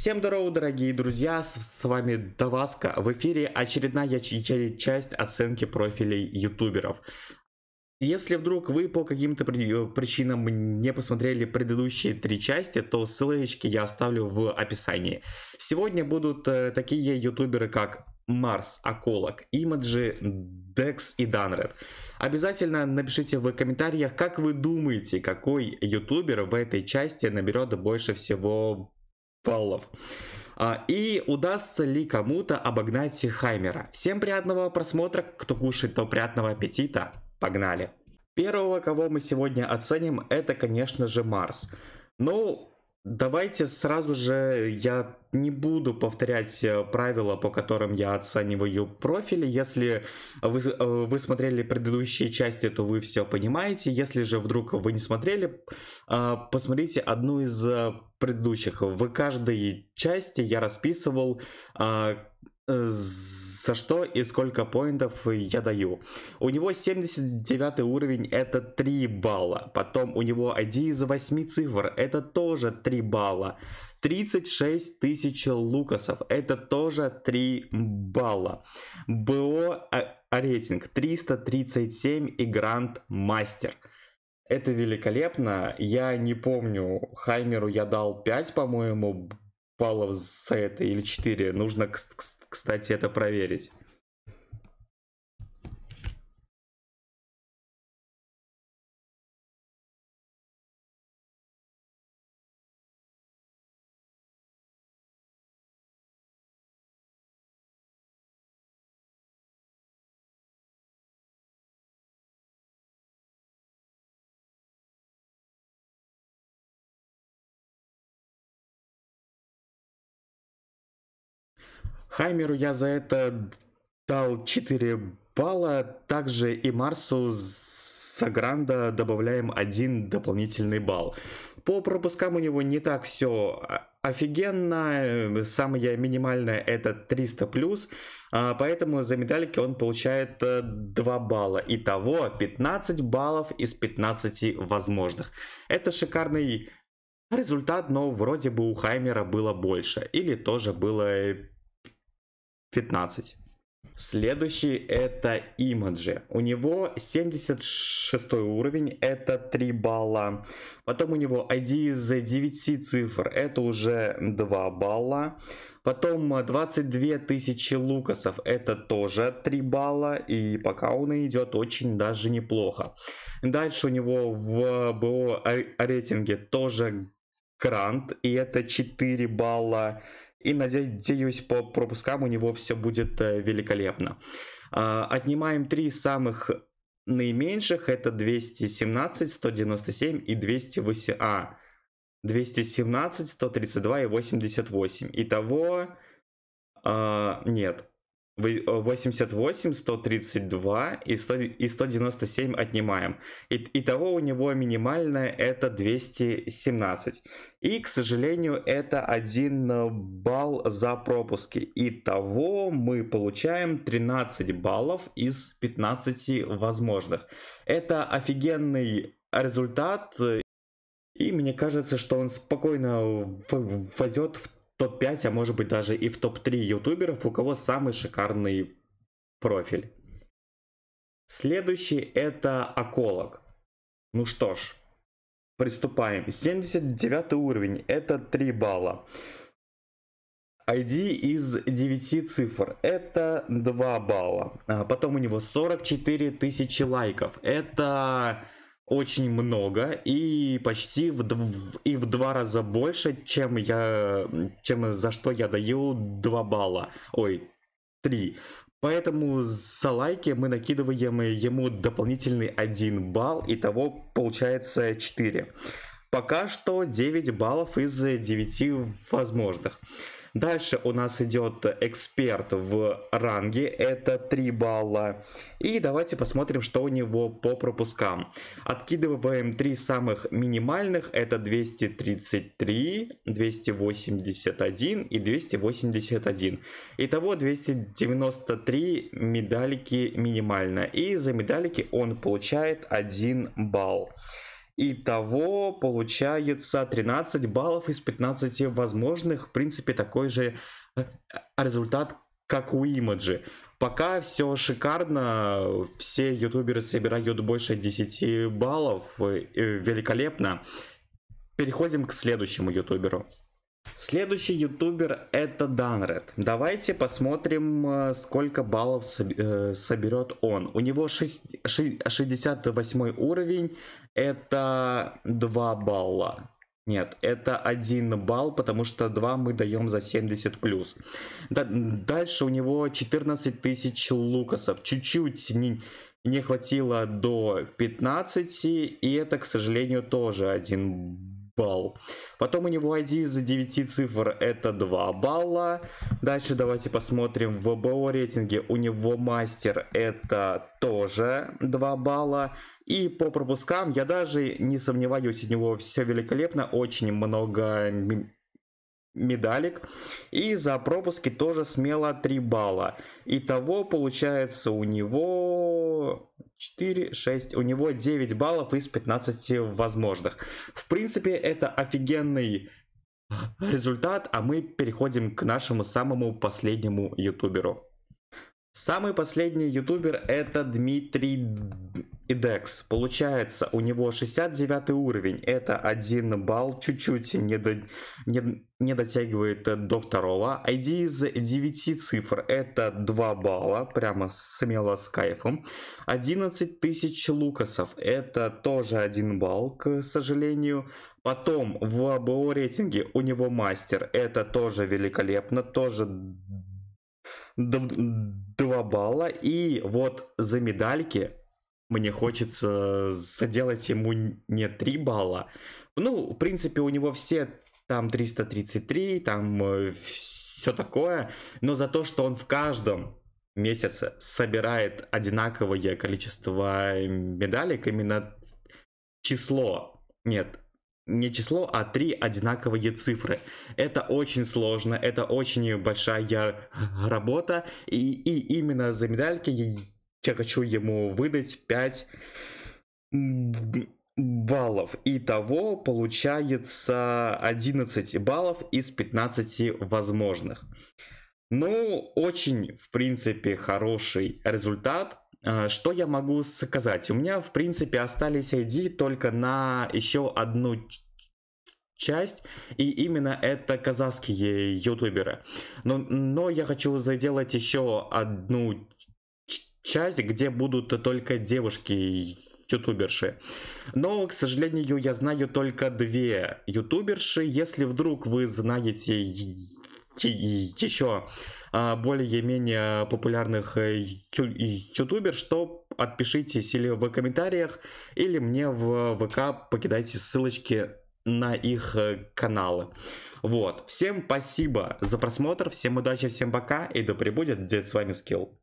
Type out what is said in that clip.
Всем здорово, дорогие друзья, с вами Даваска. В эфире очередная часть оценки профилей ютуберов. Если вдруг вы по каким-то э, причинам не посмотрели предыдущие три части, то ссылочки я оставлю в описании. Сегодня будут э, такие ютуберы, как Марс, Аколок, Имаджи, Декс и Данред. Обязательно напишите в комментариях, как вы думаете, какой ютубер в этой части наберет больше всего баллов. А, и удастся ли кому-то обогнать Хаймера? Всем приятного просмотра, кто кушает, то приятного аппетита. Погнали! Первого, кого мы сегодня оценим, это, конечно же, Марс. Ну, Давайте сразу же я не буду повторять э, правила, по которым я оцениваю профили. Если вы, э, вы смотрели предыдущие части, то вы все понимаете. Если же вдруг вы не смотрели, э, посмотрите одну из предыдущих. В каждой части я расписывал за что и сколько поинтов я даю. У него 79 уровень, это 3 балла. Потом у него ID из 8 цифр, это тоже 3 балла. 36 тысяч лукасов, это тоже 3 балла. БО а, а рейтинг 337 и Гранд Мастер. Это великолепно. Я не помню, Хаймеру я дал 5, по-моему, баллов за это или 4. Нужно, кстати, это проверить. Хаймеру я за это дал 4 балла, также и Марсу Сагранда добавляем один дополнительный балл. По пропускам у него не так все офигенно, самое минимальное это 300 плюс, а, поэтому за медальки он получает 2 э, балла. Итого 15 баллов из 15 возможных. Это шикарный результат, но вроде бы у Хаймера было больше или тоже было 15. Следующий это Имаджи. У него 76 уровень, это 3 балла. Потом у него ID из 9 цифр, это уже 2 балла. Потом 22 тысячи лукасов, это тоже 3 балла. И пока он идет очень даже неплохо. Дальше у него в БО а-, рейтинге тоже грант, и это 4 балла. И надеюсь, по пропускам у него все будет э, великолепно. А, отнимаем три самых наименьших. Это 217, 197 и 208. А, 217, 132 и 88. Итого... А, нет. 88, 132 э, и, 100, и 197 отнимаем. И, итого у него минимальное это 217. И, к сожалению, это 1 э, балл за пропуски. Итого мы получаем 13 баллов из 15 возможных. Это офигенный результат. Э, и мне кажется, что он спокойно войдет в топ-5, а может быть даже и в топ-3 ютуберов, у кого самый шикарный профиль. Следующий это Аколог. Ну что ж, приступаем. 79 уровень, это 3 балла. ID из 9 цифр, это 2 балла. А потом у него 44 тысячи лайков, это очень много и почти в, дв- и в два раза больше, чем я, чем за что я даю 2 балла, ой, 3. Поэтому за лайки мы накидываем ему дополнительный 1 балл, и того получается 4. Пока что 9 баллов из 9 возможных. Дальше у нас идет эксперт в ранге, это 3 балла. И давайте посмотрим, что у него по пропускам. Откидываем 3 самых минимальных, это 233, 281 и 281. Итого 293 медалики минимально. И за медалики он получает 1 балл. Итого получается 13 баллов из 15 возможных. В принципе, такой же э, а результат, как у имиджи. Пока все шикарно, все ютуберы собирают больше 10 баллов, э, великолепно. Переходим к следующему ютуберу. Следующий ютубер это Данред. Давайте посмотрим, э, сколько баллов э, соберет он. У него 6, 68 уровень, это 2 балла. Нет, это 1 балл, потому что 2 мы даем за 70 плюс. Дальше у него 14 тысяч лукасов. Чуть-чуть не, не хватило до 15, и это, к сожалению, тоже 1 балл. Потом у него ID из 9 цифр это 2 балла. Дальше давайте посмотрим в ВБО рейтинге. У него мастер это тоже 2 балла. И по пропускам я даже не сомневаюсь, у него все великолепно. Очень много медалик. И за пропуски тоже смело 3 балла. Итого получается у него 4, 6, у него 9 баллов из 15 возможных. В принципе, это офигенный результат, а мы переходим к нашему самому последнему ютуберу. Самый последний ютубер это Дмитрий Идекс. Получается, у него 69 уровень. Это один балл, чуть-чуть не, до, не, не дотягивает э, до второго. ID из 9 цифр это 2 балла, прямо смело с кайфом. 11 тысяч лукасов это тоже 1 балл, к сожалению. Потом в АБО рейтинге у него мастер, это тоже великолепно, тоже 2 балла. И вот за медальки мне хочется заделать ему не 3 балла. Ну, в принципе, у него все там 333, там э, все такое. Но за то, что он в каждом месяце собирает одинаковое количество медалек, именно число, нет, не число, а три одинаковые цифры. Это очень сложно, это очень большая работа, и, и именно за медальки я хочу ему выдать 5 баллов. Итого получается 11 баллов из 15 возможных. Ну, очень, в принципе, хороший результат. Э, что я могу сказать? У меня, в принципе, остались ID только на еще одну часть, и именно это казахские ютуберы. Но, но я хочу заделать еще одну часть, где будут только девушки ютуберши. Но, к сожалению, я знаю только две ютуберши. Если вдруг вы знаете еще а, более-менее популярных э, ютубер, что отпишитесь или в комментариях, или мне в ВК покидайте ссылочки на их э, каналы. Вот. Всем спасибо за просмотр, всем удачи, всем пока, и да пребудет дед с вами Скилл.